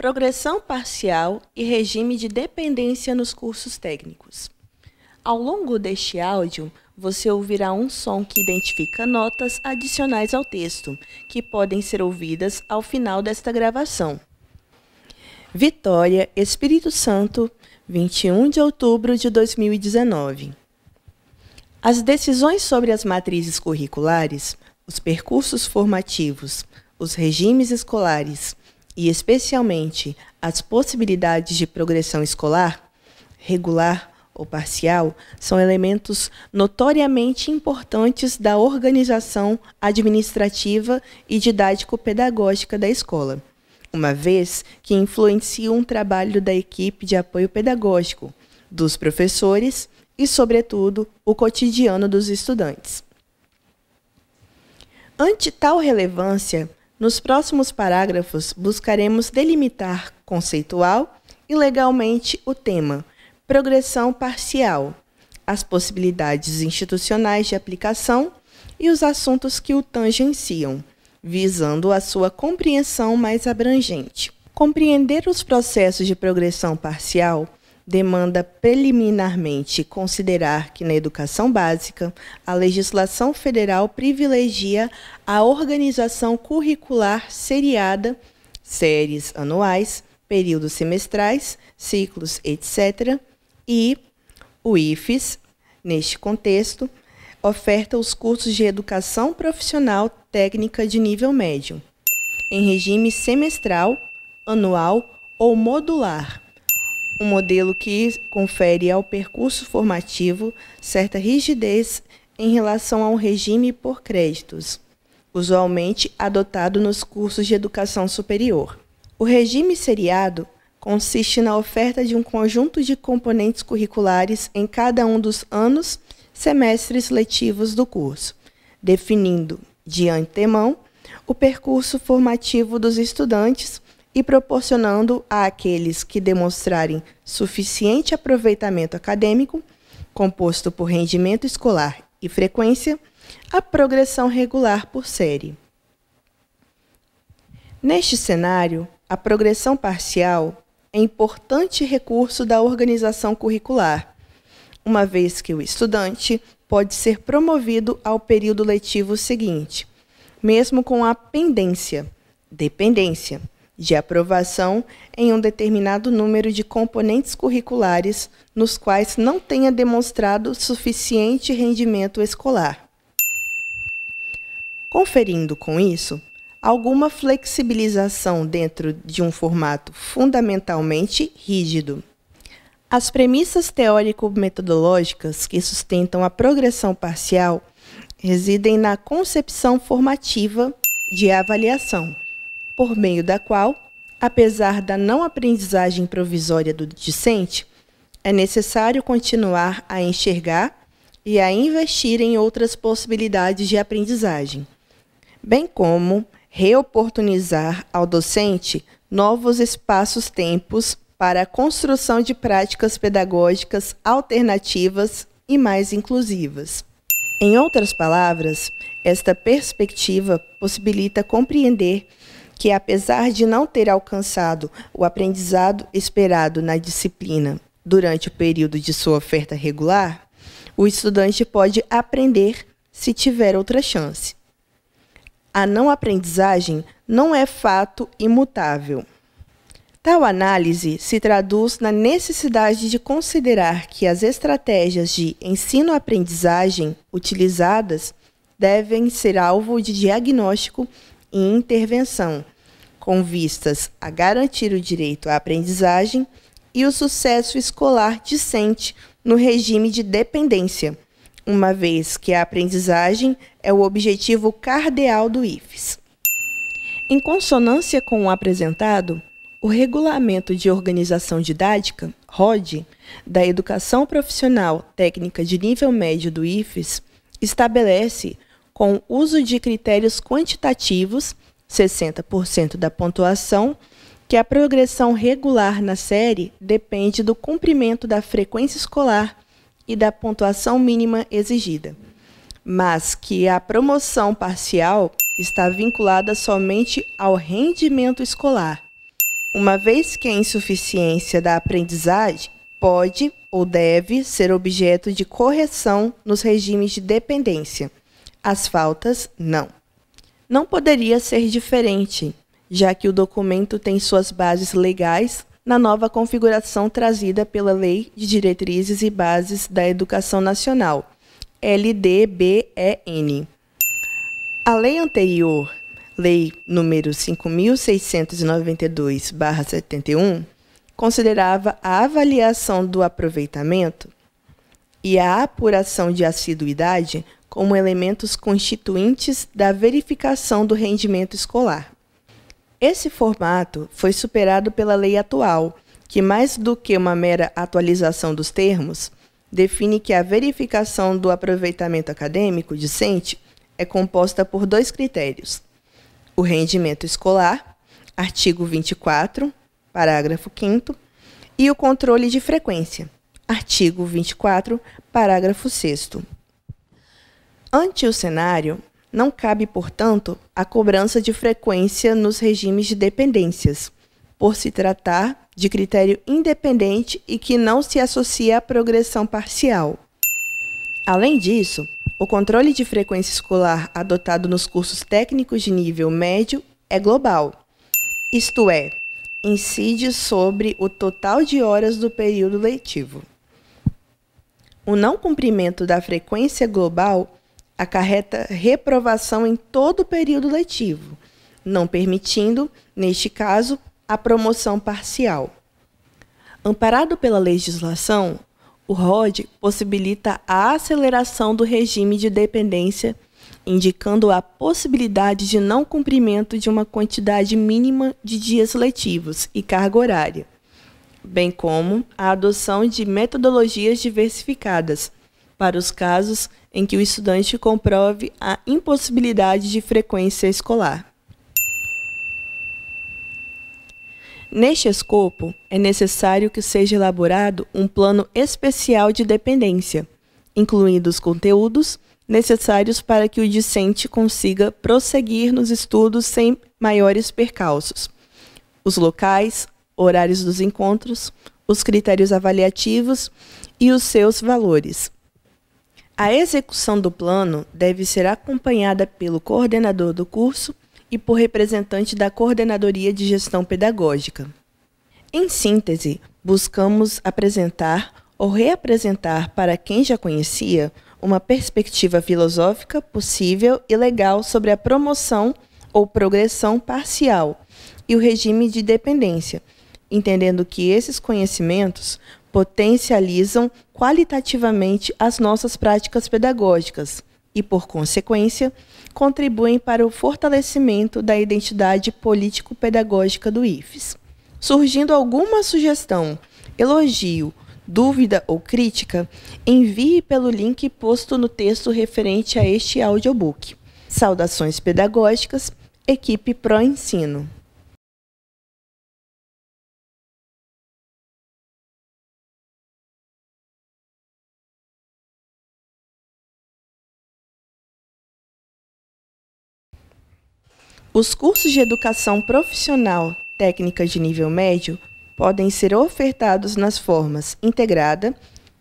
progressão parcial e regime de dependência nos cursos técnicos. Ao longo deste áudio, você ouvirá um som que identifica notas adicionais ao texto, que podem ser ouvidas ao final desta gravação. Vitória, Espírito Santo, 21 de outubro de 2019. As decisões sobre as matrizes curriculares, os percursos formativos, os regimes escolares, e especialmente as possibilidades de progressão escolar, regular ou parcial, são elementos notoriamente importantes da organização administrativa e didático-pedagógica da escola, uma vez que influenciam um o trabalho da equipe de apoio pedagógico, dos professores e, sobretudo, o cotidiano dos estudantes. Ante tal relevância, nos próximos parágrafos, buscaremos delimitar conceitual e legalmente o tema progressão parcial, as possibilidades institucionais de aplicação e os assuntos que o tangenciam, visando a sua compreensão mais abrangente. Compreender os processos de progressão parcial demanda preliminarmente considerar que na educação básica, a legislação federal privilegia a organização curricular seriada, séries anuais, períodos semestrais, ciclos, etc., e o IFES, neste contexto, oferta os cursos de educação profissional técnica de nível médio, em regime semestral, anual ou modular um modelo que confere ao percurso formativo certa rigidez em relação ao regime por créditos, usualmente adotado nos cursos de educação superior. O regime seriado consiste na oferta de um conjunto de componentes curriculares em cada um dos anos, semestres letivos do curso, definindo, de antemão, o percurso formativo dos estudantes e proporcionando àqueles que demonstrarem suficiente aproveitamento acadêmico, composto por rendimento escolar e frequência, a progressão regular por série. Neste cenário, a progressão parcial é importante recurso da organização curricular, uma vez que o estudante pode ser promovido ao período letivo seguinte, mesmo com a pendência, dependência de aprovação em um determinado número de componentes curriculares nos quais não tenha demonstrado suficiente rendimento escolar. Conferindo com isso, alguma flexibilização dentro de um formato fundamentalmente rígido. As premissas teórico-metodológicas que sustentam a progressão parcial residem na concepção formativa de avaliação por meio da qual, apesar da não aprendizagem provisória do discente, é necessário continuar a enxergar e a investir em outras possibilidades de aprendizagem, bem como reoportunizar ao docente novos espaços-tempos para a construção de práticas pedagógicas alternativas e mais inclusivas. Em outras palavras, esta perspectiva possibilita compreender que, apesar de não ter alcançado o aprendizado esperado na disciplina durante o período de sua oferta regular, o estudante pode aprender se tiver outra chance. A não aprendizagem não é fato imutável. Tal análise se traduz na necessidade de considerar que as estratégias de ensino-aprendizagem utilizadas devem ser alvo de diagnóstico e intervenção, com vistas a garantir o direito à aprendizagem e o sucesso escolar discente no regime de dependência, uma vez que a aprendizagem é o objetivo cardeal do IFES. Em consonância com o apresentado, o Regulamento de Organização Didática, ROD, da Educação Profissional Técnica de Nível Médio do IFES, estabelece com uso de critérios quantitativos, 60% da pontuação, que a progressão regular na série depende do cumprimento da frequência escolar e da pontuação mínima exigida, mas que a promoção parcial está vinculada somente ao rendimento escolar, uma vez que a insuficiência da aprendizagem pode ou deve ser objeto de correção nos regimes de dependência as faltas, não. Não poderia ser diferente, já que o documento tem suas bases legais na nova configuração trazida pela Lei de Diretrizes e Bases da Educação Nacional, LDBEN. A lei anterior, Lei nº 5692/71, considerava a avaliação do aproveitamento e a apuração de assiduidade como elementos constituintes da verificação do rendimento escolar. Esse formato foi superado pela lei atual, que, mais do que uma mera atualização dos termos, define que a verificação do aproveitamento acadêmico discente é composta por dois critérios: o rendimento escolar, artigo 24, parágrafo 5, e o controle de frequência, artigo 24, parágrafo 6. Ante o cenário, não cabe, portanto, a cobrança de frequência nos regimes de dependências, por se tratar de critério independente e que não se associa à progressão parcial. Além disso, o controle de frequência escolar adotado nos cursos técnicos de nível médio é global, isto é, incide sobre o total de horas do período letivo. O não cumprimento da frequência global acarreta reprovação em todo o período letivo, não permitindo, neste caso, a promoção parcial. Amparado pela legislação, o ROD possibilita a aceleração do regime de dependência, indicando a possibilidade de não cumprimento de uma quantidade mínima de dias letivos e carga horária, bem como a adoção de metodologias diversificadas para os casos em que o estudante comprove a impossibilidade de frequência escolar. Neste escopo, é necessário que seja elaborado um plano especial de dependência, incluindo os conteúdos necessários para que o discente consiga prosseguir nos estudos sem maiores percalços. Os locais, horários dos encontros, os critérios avaliativos e os seus valores. A execução do plano deve ser acompanhada pelo coordenador do curso e por representante da Coordenadoria de Gestão Pedagógica. Em síntese, buscamos apresentar ou reapresentar para quem já conhecia uma perspectiva filosófica possível e legal sobre a promoção ou progressão parcial e o regime de dependência, entendendo que esses conhecimentos potencializam qualitativamente as nossas práticas pedagógicas e, por consequência, contribuem para o fortalecimento da identidade político-pedagógica do IFES. Surgindo alguma sugestão, elogio, dúvida ou crítica, envie pelo link posto no texto referente a este audiobook. Saudações pedagógicas, equipe Pro Ensino. Os cursos de educação profissional técnica de nível médio podem ser ofertados nas formas integrada,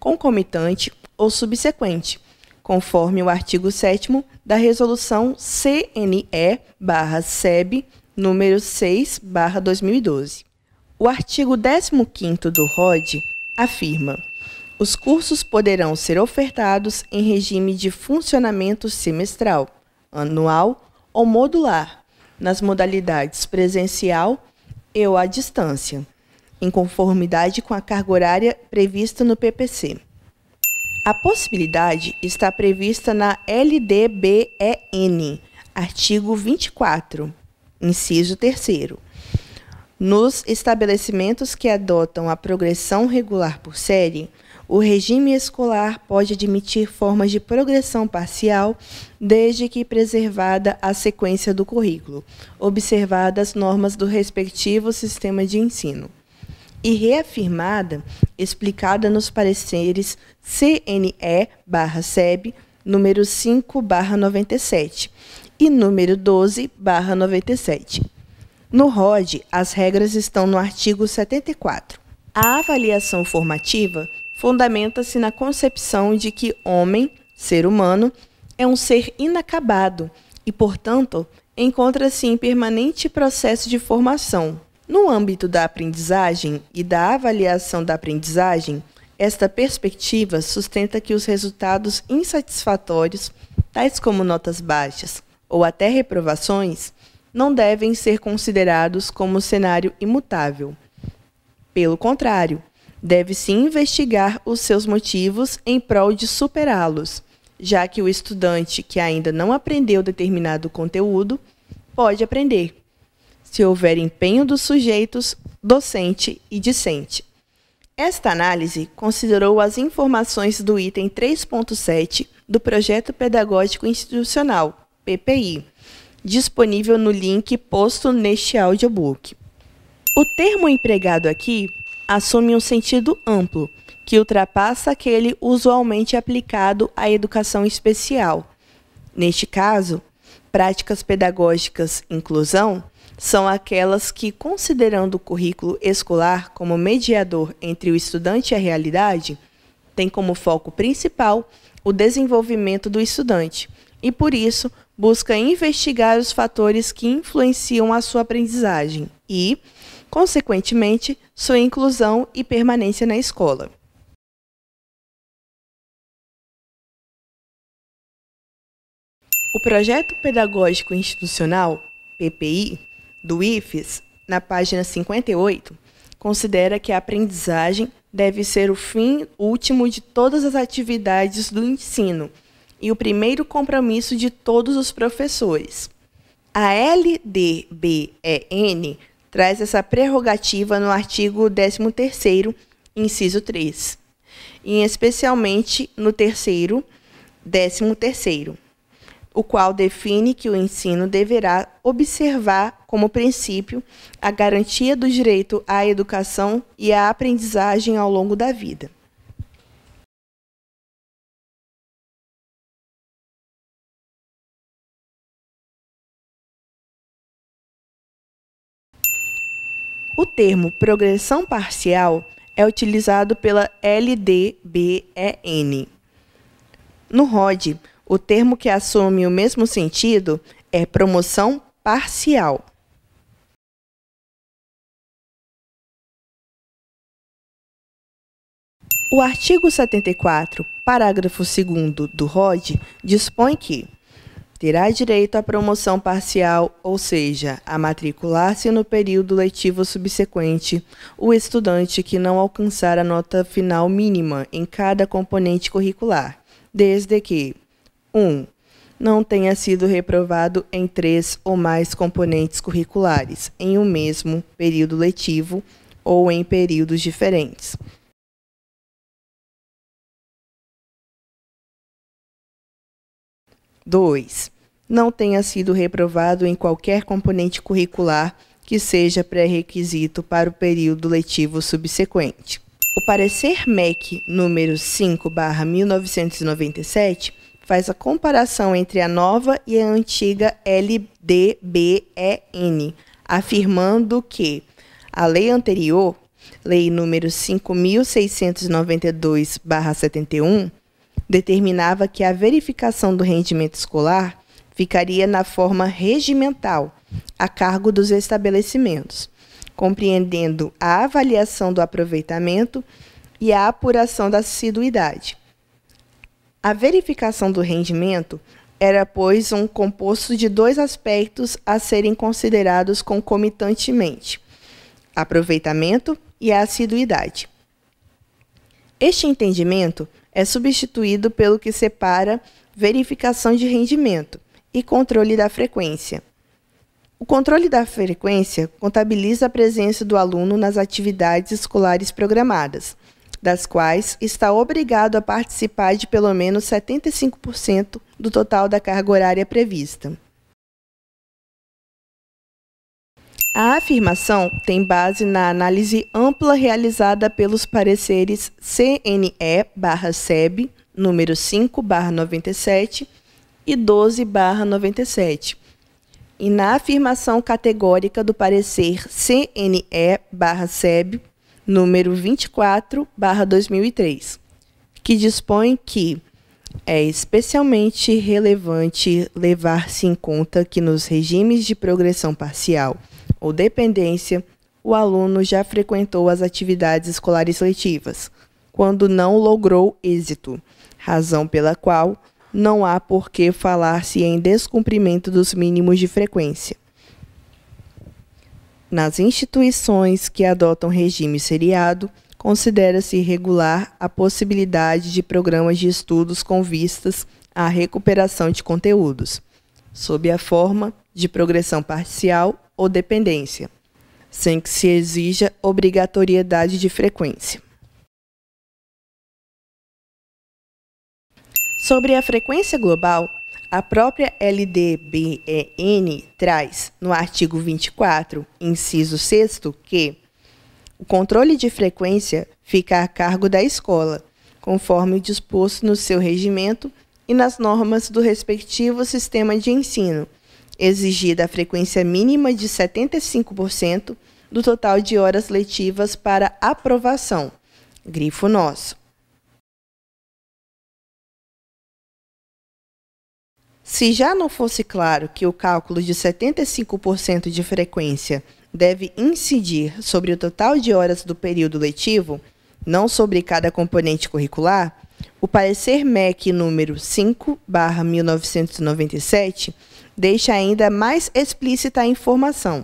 concomitante ou subsequente, conforme o artigo 7 da Resolução CNE/SEB número 6/2012. O artigo 15 do ROD afirma: os cursos poderão ser ofertados em regime de funcionamento semestral, anual ou modular nas modalidades presencial e ou à distância, em conformidade com a carga horária prevista no PPC. A possibilidade está prevista na LDBEN, artigo 24, inciso 3 nos estabelecimentos que adotam a progressão regular por série, o regime escolar pode admitir formas de progressão parcial, desde que preservada a sequência do currículo, observadas as normas do respectivo sistema de ensino. E reafirmada, explicada nos pareceres CNE-SEB, número 5-97 e número 12-97. No ROD, as regras estão no artigo 74. A avaliação formativa fundamenta-se na concepção de que homem, ser humano, é um ser inacabado e, portanto, encontra-se em permanente processo de formação. No âmbito da aprendizagem e da avaliação da aprendizagem, esta perspectiva sustenta que os resultados insatisfatórios, tais como notas baixas ou até reprovações, não devem ser considerados como cenário imutável. Pelo contrário, deve-se investigar os seus motivos em prol de superá-los, já que o estudante que ainda não aprendeu determinado conteúdo pode aprender, se houver empenho dos sujeitos, docente e discente. Esta análise considerou as informações do item 3.7 do Projeto Pedagógico Institucional, PPI, disponível no link posto neste audiobook. O termo empregado aqui assume um sentido amplo, que ultrapassa aquele usualmente aplicado à educação especial. Neste caso, práticas pedagógicas inclusão são aquelas que, considerando o currículo escolar como mediador entre o estudante e a realidade, tem como foco principal o desenvolvimento do estudante e, por isso, busca investigar os fatores que influenciam a sua aprendizagem e, consequentemente, sua inclusão e permanência na escola. O projeto pedagógico institucional, PPI, do IFES, na página 58, considera que a aprendizagem deve ser o fim último de todas as atividades do ensino e o primeiro compromisso de todos os professores. A LDBEN traz essa prerrogativa no artigo 13º, inciso 3, e especialmente no terceiro, 13º, o qual define que o ensino deverá observar como princípio a garantia do direito à educação e à aprendizagem ao longo da vida. O termo progressão parcial é utilizado pela LDBEN. No ROD, o termo que assume o mesmo sentido é promoção parcial. O artigo 74, parágrafo 2 do ROD, dispõe que terá direito à promoção parcial, ou seja, a matricular-se no período letivo subsequente, o estudante que não alcançar a nota final mínima em cada componente curricular, desde que 1. Um, não tenha sido reprovado em três ou mais componentes curriculares em um mesmo período letivo ou em períodos diferentes. 2. Não tenha sido reprovado em qualquer componente curricular que seja pré-requisito para o período letivo subsequente. O parecer MEC número 5/1997 faz a comparação entre a nova e a antiga LDBEN, afirmando que a lei anterior, lei número 5692/71, determinava que a verificação do rendimento escolar ficaria na forma regimental, a cargo dos estabelecimentos, compreendendo a avaliação do aproveitamento e a apuração da assiduidade. A verificação do rendimento era, pois, um composto de dois aspectos a serem considerados concomitantemente: aproveitamento e assiduidade. Este entendimento é substituído pelo que separa verificação de rendimento e controle da frequência. O controle da frequência contabiliza a presença do aluno nas atividades escolares programadas, das quais está obrigado a participar de pelo menos 75% do total da carga horária prevista. A afirmação tem base na análise ampla realizada pelos pareceres CNE/SEB número 5/97 e 12/97. E na afirmação categórica do parecer CNE/SEB número 24/2003, que dispõe que é especialmente relevante levar-se em conta que nos regimes de progressão parcial ou dependência, o aluno já frequentou as atividades escolares letivas, quando não logrou êxito, razão pela qual não há por que falar-se em descumprimento dos mínimos de frequência. Nas instituições que adotam regime seriado, considera-se regular a possibilidade de programas de estudos com vistas à recuperação de conteúdos sob a forma de progressão parcial ou dependência, sem que se exija obrigatoriedade de frequência. Sobre a frequência global, a própria LDBEN traz, no artigo 24, inciso 6, que o controle de frequência fica a cargo da escola, conforme disposto no seu regimento e nas normas do respectivo sistema de ensino, exigida a frequência mínima de 75% do total de horas letivas para aprovação. Grifo nosso. Se já não fosse claro que o cálculo de 75% de frequência deve incidir sobre o total de horas do período letivo, não sobre cada componente curricular, o parecer MEC número 5/1997 deixa ainda mais explícita a informação.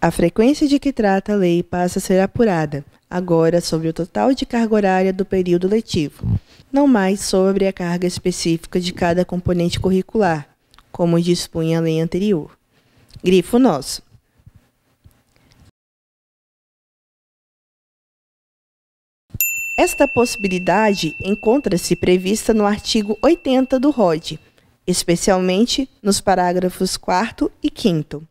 A frequência de que trata a lei passa a ser apurada, agora sobre o total de carga horária do período letivo, não mais sobre a carga específica de cada componente curricular, como dispunha a lei anterior. Grifo nosso. Esta possibilidade encontra-se prevista no artigo 80 do ROD, especialmente nos parágrafos 4 e 5.